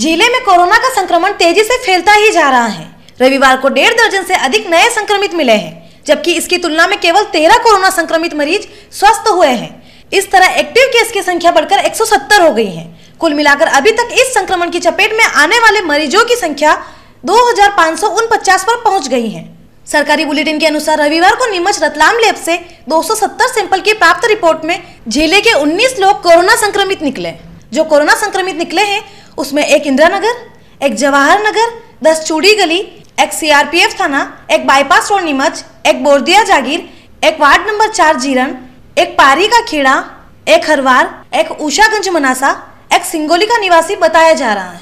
जिले में कोरोना का संक्रमण तेजी से फैलता ही जा रहा है रविवार को डेढ़ दर्जन से अधिक नए संक्रमित मिले हैं जबकि इसकी तुलना में केवल तेरह कोरोना संक्रमित मरीज स्वस्थ हुए हैं इस तरह एक्टिव केस की संख्या बढ़कर 170 हो गई है कुल मिलाकर अभी तक इस संक्रमण की चपेट में आने वाले मरीजों की संख्या दो पर पहुंच गई है सरकारी बुलेटिन के अनुसार रविवार को नीमच रतलाम लैब से 270 सैंपल की प्राप्त रिपोर्ट में जिले के 19 लोग कोरोना संक्रमित निकले जो कोरोना संक्रमित निकले हैं उसमें एक इंदिरा नगर एक जवाहर नगर दस चूड़ी गली एक सीआरपीएफ थाना एक बाईपास रोड नीमच एक बोरदिया जागीर एक वार्ड नंबर चार जीरन एक पारी का खेड़ा एक हरवार एक उषागंज मनासा एक सिंगोली का निवासी बताया जा रहा है